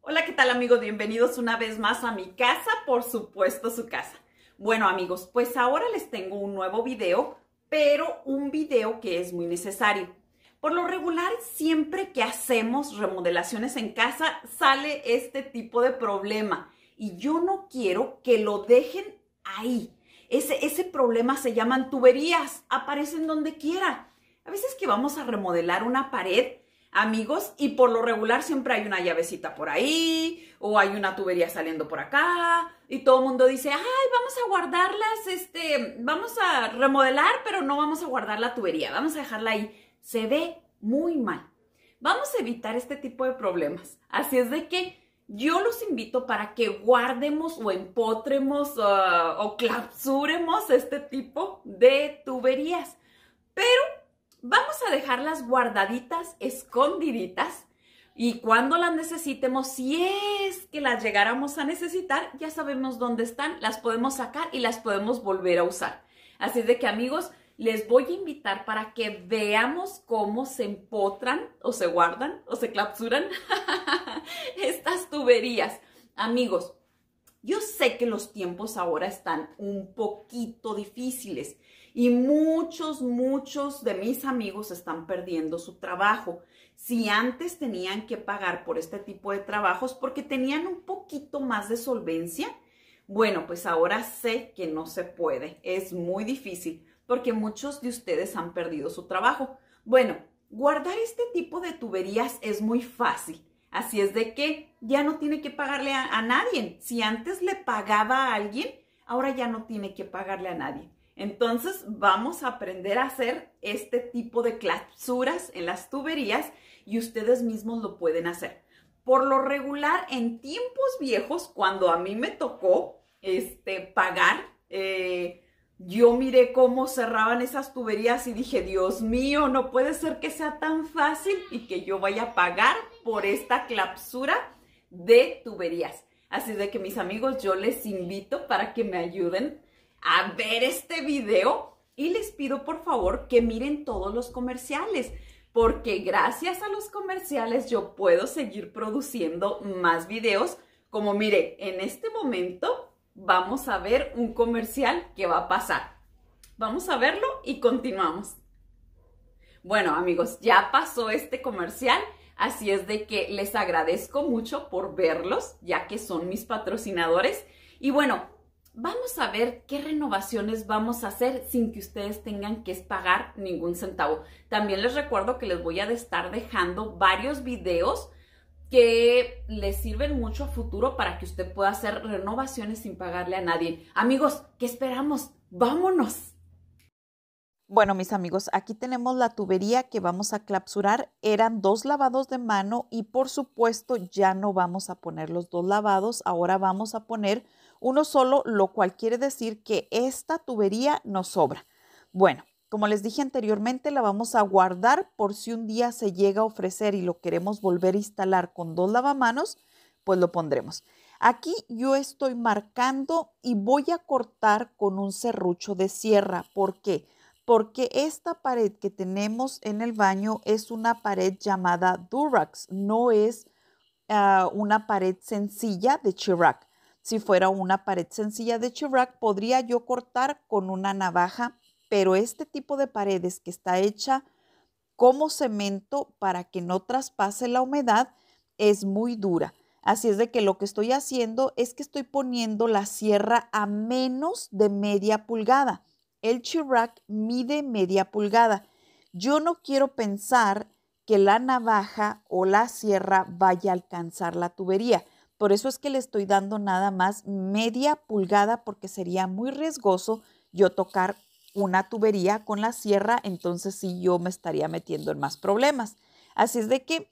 Hola, ¿qué tal amigos? Bienvenidos una vez más a mi casa, por supuesto su casa. Bueno amigos, pues ahora les tengo un nuevo video, pero un video que es muy necesario. Por lo regular, siempre que hacemos remodelaciones en casa, sale este tipo de problema y yo no quiero que lo dejen ahí. Ese, ese problema se llaman tuberías, aparecen donde quiera. A veces que vamos a remodelar una pared, amigos y por lo regular siempre hay una llavecita por ahí o hay una tubería saliendo por acá y todo el mundo dice, ay, vamos a guardarlas, este, vamos a remodelar, pero no vamos a guardar la tubería, vamos a dejarla ahí. Se ve muy mal. Vamos a evitar este tipo de problemas. Así es de que yo los invito para que guardemos o empotremos ah, o clausuremos este tipo de tuberías. Pero Vamos a dejarlas guardaditas, escondiditas, y cuando las necesitemos, si es que las llegáramos a necesitar, ya sabemos dónde están, las podemos sacar y las podemos volver a usar. Así de que amigos, les voy a invitar para que veamos cómo se empotran o se guardan o se clapsuran estas tuberías. Amigos, yo sé que los tiempos ahora están un poquito difíciles y muchos, muchos de mis amigos están perdiendo su trabajo. Si antes tenían que pagar por este tipo de trabajos porque tenían un poquito más de solvencia, bueno, pues ahora sé que no se puede. Es muy difícil porque muchos de ustedes han perdido su trabajo. Bueno, guardar este tipo de tuberías es muy fácil. Así es de que ya no tiene que pagarle a, a, nadie. Si antes le pagaba a alguien, ahora ya no tiene que pagarle a nadie. Entonces vamos a aprender a hacer este tipo de clausuras en las tuberías y ustedes mismos lo pueden hacer. Por lo regular, en tiempos viejos, cuando a mí me tocó este, pagar, eh, yo miré cómo cerraban esas tuberías y dije, Dios mío, no puede ser que sea tan fácil y que yo vaya a pagar por esta clapsura de tuberías. Así de que mis amigos, yo les invito para que me ayuden a ver este video y les pido por favor que miren todos los comerciales, porque gracias a los comerciales yo puedo seguir produciendo más videos. Como mire, en este momento vamos a ver un comercial que va a pasar. Vamos a verlo y continuamos. Bueno amigos, ya pasó este comercial. Así es de que les agradezco mucho por verlos, ya que son mis patrocinadores. Y bueno, vamos a ver qué renovaciones vamos a hacer sin que ustedes tengan que pagar ningún centavo. También les recuerdo que les voy a estar dejando varios videos que les sirven mucho a futuro para que usted pueda hacer renovaciones sin pagarle a nadie. Amigos, ¿qué esperamos? Vámonos. Bueno, mis amigos, aquí tenemos la tubería que vamos a clapsurar. Eran dos lavados de mano y por supuesto ya no vamos a poner los dos lavados. Ahora vamos a poner uno solo, lo cual quiere decir que esta tubería nos sobra. Bueno, como les dije anteriormente, la vamos a guardar por si un día se llega a ofrecer y lo queremos volver a instalar con dos lavamanos, pues lo pondremos. Aquí yo estoy marcando y voy a cortar con un serrucho de sierra. ¿Por qué? Porque esta pared que tenemos en el baño es una pared llamada Durax, no es ah, una pared sencilla de Chirac. Si fuera una pared sencilla de Chirac, podría yo cortar con una navaja, pero este tipo de paredes que está hecha como cemento para que no traspase la humedad es muy dura. Así es de que lo que estoy haciendo es que estoy poniendo la sierra a menos de media pulgada. El Chirac mide media pulgada. Yo no quiero pensar que la navaja o la sierra vaya a alcanzar la tubería. Por eso es que le estoy dando nada más media pulgada porque sería muy riesgoso yo tocar una tubería con la sierra, entonces sí yo me estaría metiendo en más problemas. Así es de que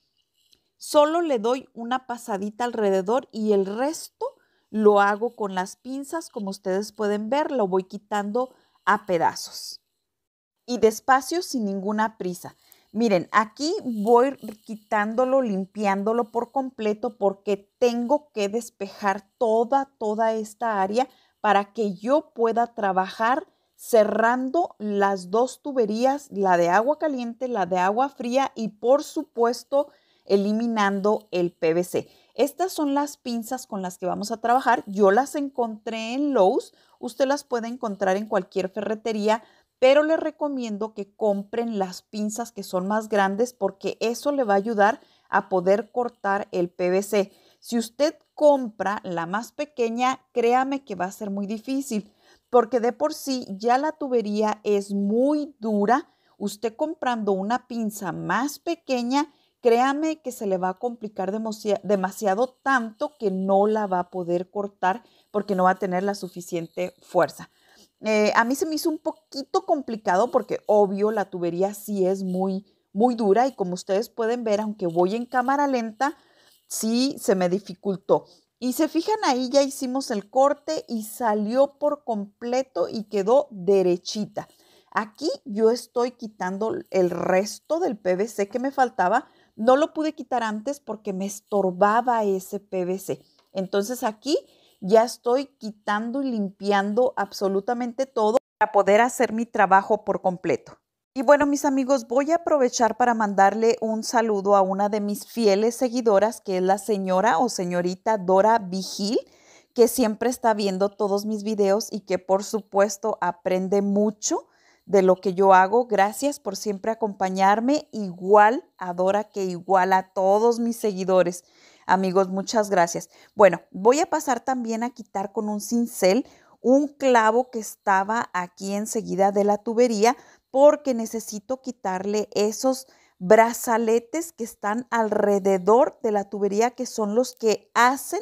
solo le doy una pasadita alrededor y el resto lo hago con las pinzas, como ustedes pueden ver, lo voy quitando a pedazos. Y despacio, sin ninguna prisa. Miren, aquí voy quitándolo, limpiándolo por completo porque tengo que despejar toda, toda esta área para que yo pueda trabajar cerrando las dos tuberías, la de agua caliente, la de agua fría y por supuesto eliminando el PVC. Estas son las pinzas con las que vamos a trabajar. Yo las encontré en Lowe's. Usted las puede encontrar en cualquier ferretería pero les recomiendo que compren las pinzas que son más grandes porque eso le va a ayudar a poder cortar el PVC. Si usted compra la más pequeña, créame que va a ser muy difícil porque de por sí ya la tubería es muy dura. Usted comprando una pinza más pequeña, créame que se le va a complicar demasiado tanto que no la va a poder cortar porque no va a tener la suficiente fuerza. Eh, a mí se me hizo un poquito complicado porque obvio la tubería sí es muy, muy dura y como ustedes pueden ver, aunque voy en cámara lenta, sí se me dificultó. Y se fijan ahí, ya hicimos el corte y salió por completo y quedó derechita. Aquí yo estoy quitando el resto del PVC que me faltaba. No lo pude quitar antes porque me estorbaba ese PVC. Entonces aquí ya estoy quitando y limpiando absolutamente todo para poder hacer mi trabajo por completo. Y bueno, mis amigos, voy a aprovechar para mandarle un saludo a una de mis fieles seguidoras, que es la señora o señorita Dora Vigil, que siempre está viendo todos mis videos y que por supuesto aprende mucho de lo que yo hago. Gracias por siempre acompañarme, igual a Dora que igual a todos mis seguidores. Amigos, muchas gracias. Bueno, voy a pasar también a quitar con un cincel un clavo que estaba aquí enseguida de la tubería porque necesito quitarle esos brazaletes que están alrededor de la tubería que son los que hacen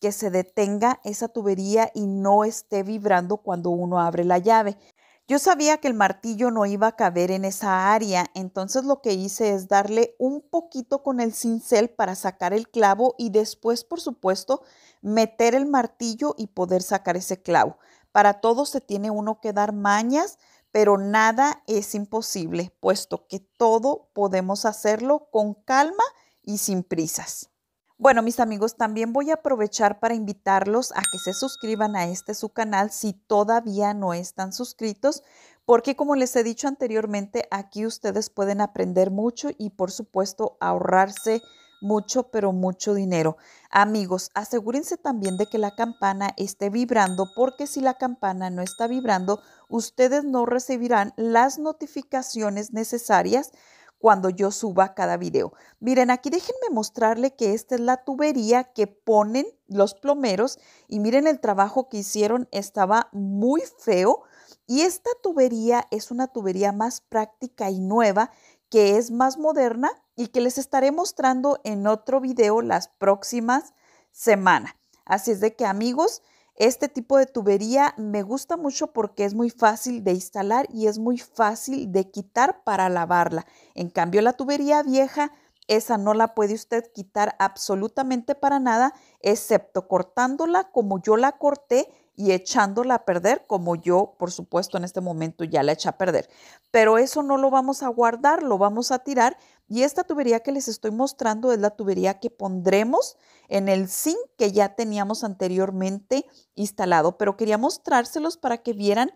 que se detenga esa tubería y no esté vibrando cuando uno abre la llave. Yo sabía que el martillo no iba a caber en esa área, entonces lo que hice es darle un poquito con el cincel para sacar el clavo y después, por supuesto, meter el martillo y poder sacar ese clavo. Para todo se tiene uno que dar mañas, pero nada es imposible, puesto que todo podemos hacerlo con calma y sin prisas. Bueno, mis amigos, también voy a aprovechar para invitarlos a que se suscriban a este su canal si todavía no están suscritos, porque como les he dicho anteriormente, aquí ustedes pueden aprender mucho y por supuesto ahorrarse mucho, pero mucho dinero. Amigos, asegúrense también de que la campana esté vibrando, porque si la campana no está vibrando, ustedes no recibirán las notificaciones necesarias cuando yo suba cada video. Miren, aquí déjenme mostrarle que esta es la tubería que ponen los plomeros y miren el trabajo que hicieron, estaba muy feo. Y esta tubería es una tubería más práctica y nueva que es más moderna y que les estaré mostrando en otro video las próximas semanas. Así es de que amigos, este tipo de tubería me gusta mucho porque es muy fácil de instalar y es muy fácil de quitar para lavarla. En cambio, la tubería vieja, esa no la puede usted quitar absolutamente para nada, excepto cortándola como yo la corté y echándola a perder, como yo, por supuesto, en este momento ya la eché a perder. Pero eso no lo vamos a guardar, lo vamos a tirar y esta tubería que les estoy mostrando es la tubería que pondremos en el zinc que ya teníamos anteriormente instalado, pero quería mostrárselos para que vieran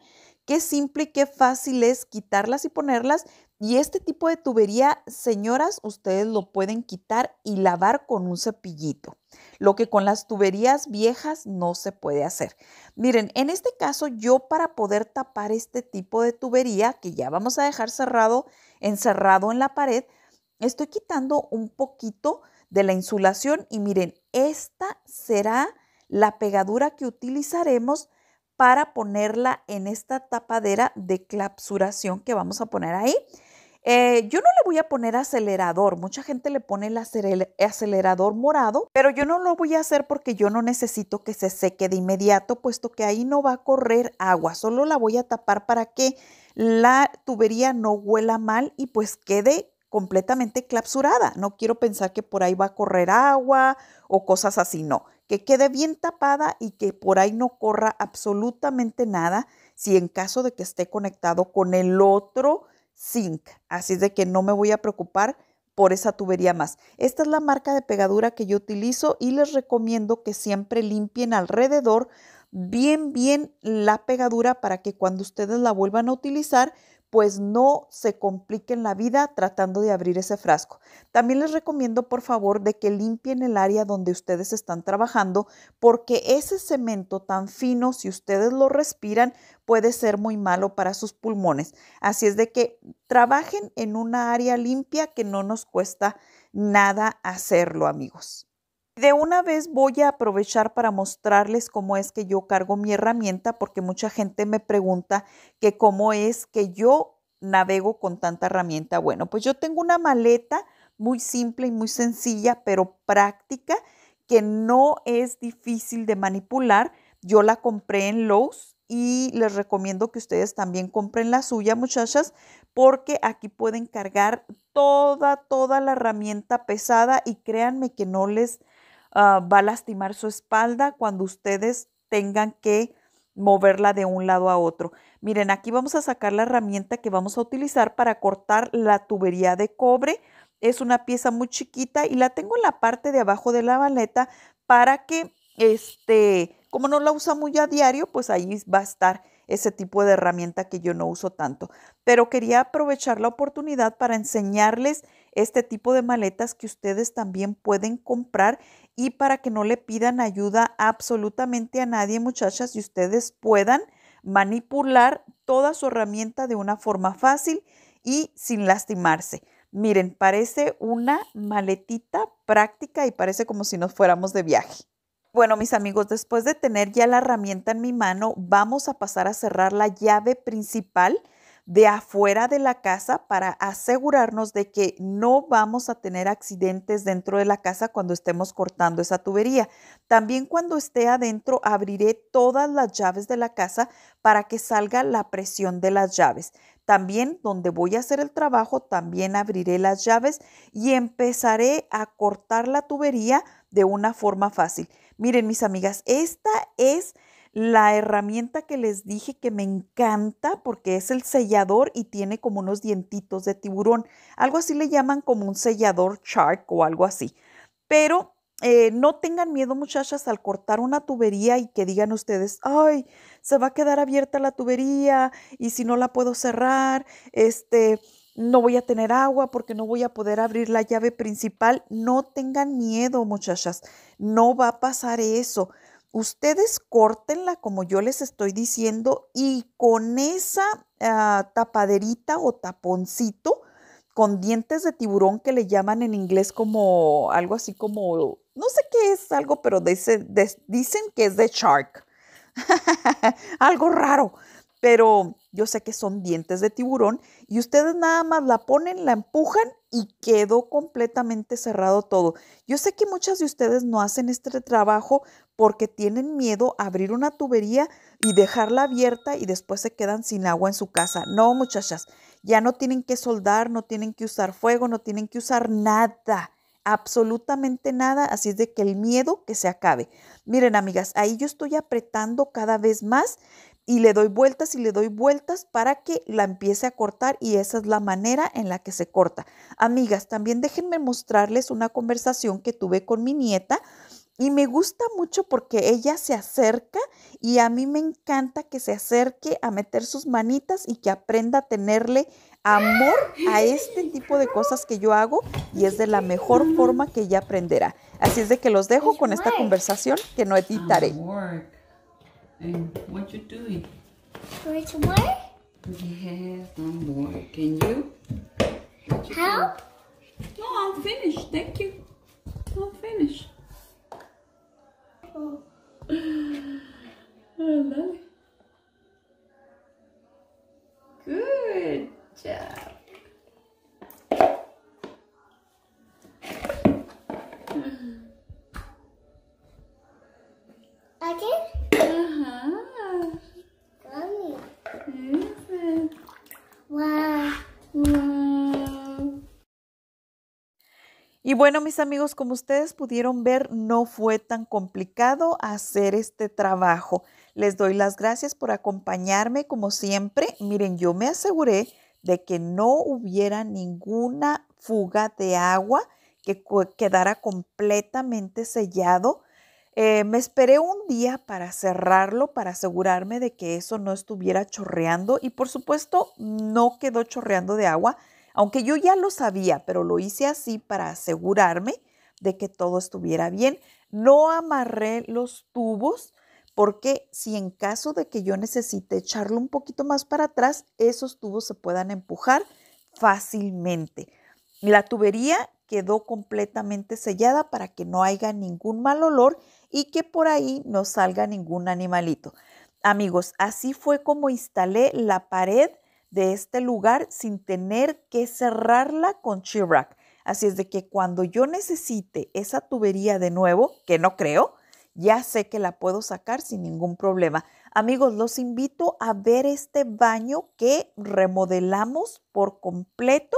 qué simple y qué fácil es quitarlas y ponerlas. Y este tipo de tubería, señoras, ustedes lo pueden quitar y lavar con un cepillito, lo que con las tuberías viejas no se puede hacer. Miren, en este caso yo para poder tapar este tipo de tubería, que ya vamos a dejar cerrado, encerrado en la pared, estoy quitando un poquito de la insulación y miren, esta será la pegadura que utilizaremos para ponerla en esta tapadera de clapsuración que vamos a poner ahí. Eh, yo no le voy a poner acelerador, mucha gente le pone el acelerador morado, pero yo no lo voy a hacer porque yo no necesito que se seque de inmediato, puesto que ahí no va a correr agua, solo la voy a tapar para que la tubería no huela mal y pues quede completamente clausurada. No quiero pensar que por ahí va a correr agua o cosas así, no. Que quede bien tapada y que por ahí no corra absolutamente nada si en caso de que esté conectado con el otro zinc. Así es de que no me voy a preocupar por esa tubería más. Esta es la marca de pegadura que yo utilizo y les recomiendo que siempre limpien alrededor bien, bien la pegadura para que cuando ustedes la vuelvan a utilizar pues no se compliquen la vida tratando de abrir ese frasco. También les recomiendo, por favor, de que limpien el área donde ustedes están trabajando, porque ese cemento tan fino, si ustedes lo respiran, puede ser muy malo para sus pulmones. Así es de que trabajen en una área limpia que no nos cuesta nada hacerlo, amigos. De una vez voy a aprovechar para mostrarles cómo es que yo cargo mi herramienta, porque mucha gente me pregunta que cómo es que yo navego con tanta herramienta. Bueno, pues yo tengo una maleta muy simple y muy sencilla, pero práctica, que no es difícil de manipular. Yo la compré en Lowe's y les recomiendo que ustedes también compren la suya, muchachas, porque aquí pueden cargar toda, toda la herramienta pesada y créanme que no les Ah, va a lastimar su espalda cuando ustedes tengan que moverla de un lado a otro. Miren, aquí vamos a sacar la herramienta que vamos a utilizar para cortar la tubería de cobre. Es una pieza muy chiquita y la tengo en la parte de abajo de la maleta para que, este, como no la usa muy a diario, pues ahí va a estar ese tipo de herramienta que yo no uso tanto. Pero quería aprovechar la oportunidad para enseñarles este tipo de maletas que ustedes también pueden comprar y para que no le pidan ayuda absolutamente a nadie, muchachas, y ustedes puedan manipular toda su herramienta de una forma fácil y sin lastimarse. Miren, parece una maletita práctica y parece como si nos fuéramos de viaje. Bueno, mis amigos, después de tener ya la herramienta en mi mano, vamos a pasar a cerrar la llave principal de afuera de la casa para asegurarnos de que no vamos a tener accidentes dentro de la casa cuando estemos cortando esa tubería. También cuando esté adentro abriré todas las llaves de la casa para que salga la presión de las llaves. También donde voy a hacer el trabajo, también abriré las llaves y empezaré a cortar la tubería de una forma fácil. Miren mis amigas, esta es la herramienta que les dije que me encanta porque es el sellador y tiene como unos dientitos de tiburón. Algo así le llaman como un sellador shark o algo así. Pero eh, no tengan miedo muchachas al cortar una tubería y que digan ustedes, ay, se va a quedar abierta la tubería y si no la puedo cerrar, este, no voy a tener agua porque no voy a poder abrir la llave principal. No tengan miedo muchachas, no va a pasar eso ustedes córtenla como yo les estoy diciendo y con esa ah, tapaderita o taponcito con dientes de tiburón que le llaman en inglés como algo así como, no sé qué es algo, pero dicen que es de shark. algo raro, pero yo sé que son dientes de tiburón y ustedes nada más la ponen, la empujan y quedó completamente cerrado todo. Yo sé que muchas de ustedes no hacen este trabajo porque tienen miedo a abrir una tubería y dejarla abierta y después se quedan sin agua en su casa. No, muchachas, ya no tienen que soldar, no tienen que usar fuego, no tienen que usar nada, absolutamente nada, así es de que el miedo que se acabe. Miren, amigas, ahí yo estoy apretando cada vez más y le doy vueltas y le doy vueltas para que la empiece a cortar y esa es la manera en la que se corta. Amigas, también déjenme mostrarles una conversación que tuve con mi nieta y me gusta mucho porque ella se acerca y a mí me encanta que se acerque a meter sus manitas y que aprenda a tenerle amor a este tipo de cosas que yo hago y es de la mejor forma que ella aprenderá. Así es de que los dejo con esta conversación que no editaré. Another. Good job. Okay. Y bueno, mis amigos, como ustedes pudieron ver, no fue tan complicado hacer este trabajo. Les doy las gracias por acompañarme como siempre. Miren, yo me aseguré de que no hubiera ninguna fuga de agua, que quedara completamente sellado. Eh, me esperé un día para cerrarlo, para asegurarme de que eso no estuviera chorreando y por supuesto no quedó chorreando de agua aunque yo ya lo sabía, pero lo hice así para asegurarme de que todo estuviera bien. No amarré los tubos porque si en caso de que yo necesite echarlo un poquito más para atrás, esos tubos se puedan empujar fácilmente. La tubería quedó completamente sellada para que no haya ningún mal olor y que por ahí no salga ningún animalito. Amigos, así fue como instalé la pared de este lugar sin tener que cerrarla con Chirac. Así es de que cuando yo necesite esa tubería de nuevo, que no creo, ya sé que la puedo sacar sin ningún problema. Amigos, los invito a ver este baño que remodelamos por completo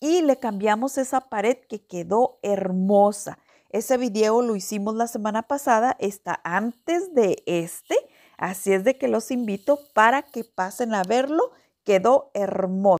y le cambiamos esa pared que quedó hermosa. Ese video lo hicimos la semana pasada, está antes de este, así es de que los invito para que pasen a verlo Quedó hermoso.